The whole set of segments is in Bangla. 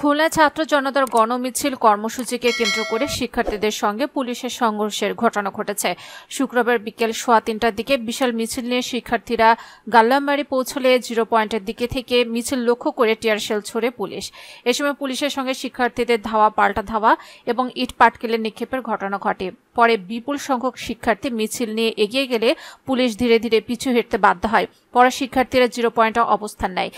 খুলনা ছাত্র জনতার গণমিছিল কর্মসূচিকে কেন্দ্র করে শিক্ষার্থীদের সঙ্গে পুলিশের সংঘর্ষের ঘটনা ঘটেছে শুক্রবার বিকেল সোয়া তিনটার দিকে বিশাল মিছিল নিয়ে শিক্ষার্থীরা গাল্লামবাড়ি পৌঁছলে জিরো পয়েন্টের দিকে থেকে মিছিল লক্ষ্য করে টিয়ারশেল ছড়ে পুলিশ এ সময় পুলিশের সঙ্গে শিক্ষার্থীদের ধাওয়া পাল্টা ধাওয়া এবং ইট পাটকেলে নিক্ষেপের ঘটনা ঘটে পরে বিপুল সংখ্যক শিক্ষার্থী মিছিল নিয়ে এগিয়ে গেলে পুলিশ ধীরে ধীরে পিছু হেঁটতে বাধ্য হয় পরে শিক্ষার্থীরা জিরো পয়েন্টে অবস্থান নেয়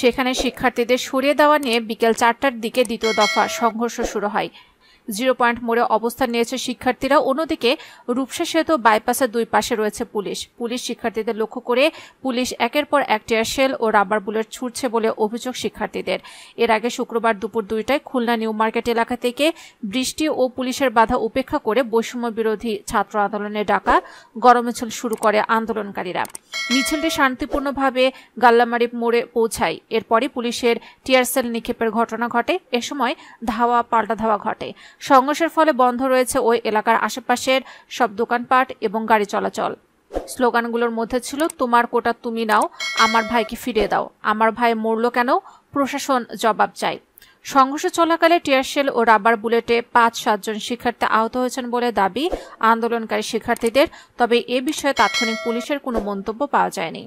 সেখানে শিক্ষার্থীদের সরিয়ে দেওয়া নিয়ে বিকেল চারটার দিকে দ্বিতীয় দফা সংঘর্ষ শুরু হয় জিরো পয়েন্ট মোড়ে অবস্থান নিয়েছে শিক্ষার্থীরা অন্যদিকে রূপসা সেতু বাইপাসের দুই পাশে রয়েছে পুলিশ পুলিশ শিক্ষার্থীদের লক্ষ্য করে পুলিশ একের পর এক টিয়ার শেল ও রাবার বুলেট ছুটছে বলে অভিযোগ শিক্ষার্থীদের এর আগে শুক্রবার দুপুর দুইটায় খুলনা নিউ মার্কেট এলাকা থেকে বৃষ্টি ও পুলিশের বাধা উপেক্ষা করে বৈষম্য বিরোধী ছাত্র আন্দোলনে ডাকা গরম শুরু করে আন্দোলনকারীরা মিছিলটি শান্তিপূর্ণভাবে গাল্লামারি মোড়ে পৌঁছায় এরপরে পুলিশের টিয়ারসেল নিক্ষেপের ঘটনা ঘটে এ সময় ধাওয়া পাল্টা ধাওয়া ঘটে সংঘর্ষের ফলে বন্ধ রয়েছে ওই এলাকার আশেপাশের সব দোকানপাট এবং গাড়ি চলাচল স্লোগানগুলোর মধ্যে ছিল তোমার কোটা তুমি নাও আমার ভাইকে ফিরিয়ে দাও আমার ভাই মরল কেন প্রশাসন জবাব চাই সংঘর্ষ চলাকালে টিয়ারশেল ও রাবার বুলেটে পাঁচ সাতজন শিক্ষার্থী আহত হয়েছেন বলে দাবি আন্দোলনকারী শিক্ষার্থীদের তবে এ বিষয়ে তাৎক্ষণিক পুলিশের কোনো মন্তব্য পাওয়া যায়নি